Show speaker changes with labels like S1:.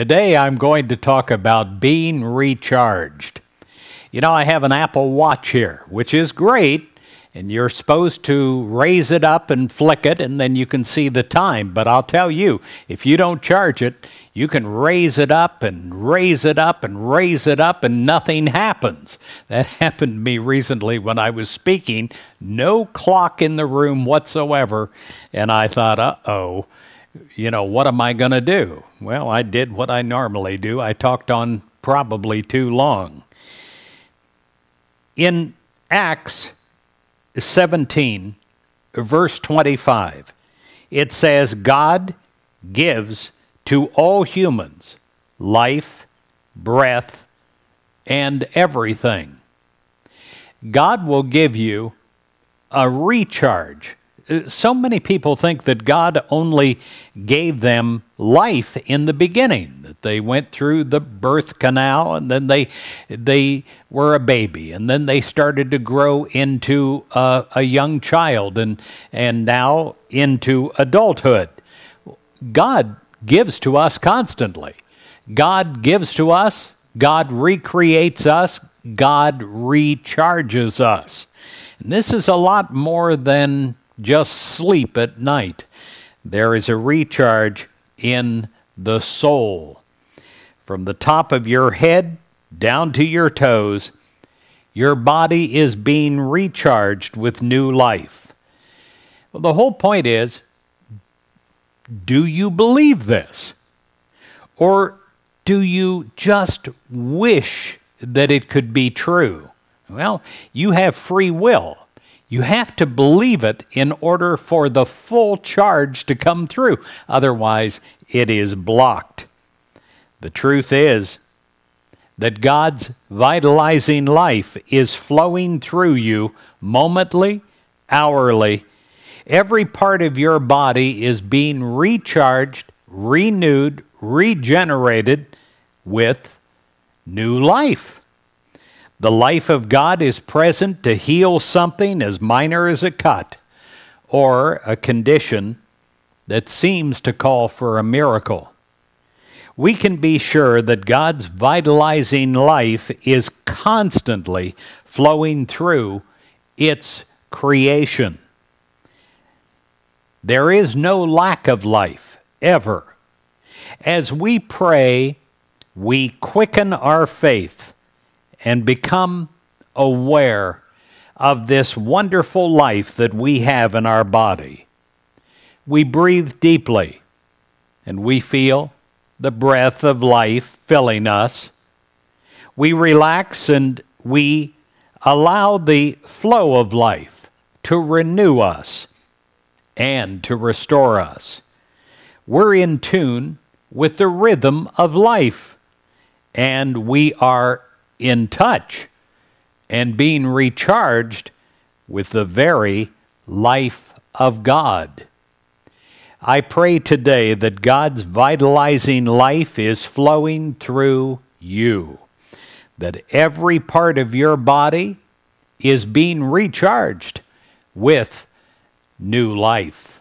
S1: Today I'm going to talk about being recharged. You know, I have an Apple Watch here, which is great, and you're supposed to raise it up and flick it, and then you can see the time. But I'll tell you, if you don't charge it, you can raise it up and raise it up and raise it up, and nothing happens. That happened to me recently when I was speaking, no clock in the room whatsoever, and I thought, uh oh you know, what am I going to do? Well, I did what I normally do. I talked on probably too long. In Acts 17, verse 25, it says, God gives to all humans life, breath, and everything. God will give you a recharge so many people think that God only gave them life in the beginning, that they went through the birth canal and then they, they were a baby and then they started to grow into a, a young child and, and now into adulthood. God gives to us constantly. God gives to us, God recreates us, God recharges us. And this is a lot more than just sleep at night. There is a recharge in the soul. From the top of your head down to your toes, your body is being recharged with new life. Well, the whole point is do you believe this? Or do you just wish that it could be true? Well, you have free will. You have to believe it in order for the full charge to come through. Otherwise, it is blocked. The truth is that God's vitalizing life is flowing through you momently, hourly. Every part of your body is being recharged, renewed, regenerated with new life. The life of God is present to heal something as minor as a cut or a condition that seems to call for a miracle. We can be sure that God's vitalizing life is constantly flowing through its creation. There is no lack of life, ever. As we pray, we quicken our faith and become aware of this wonderful life that we have in our body. We breathe deeply and we feel the breath of life filling us. We relax and we allow the flow of life to renew us and to restore us. We're in tune with the rhythm of life and we are in touch and being recharged with the very life of God. I pray today that God's vitalizing life is flowing through you, that every part of your body is being recharged with new life.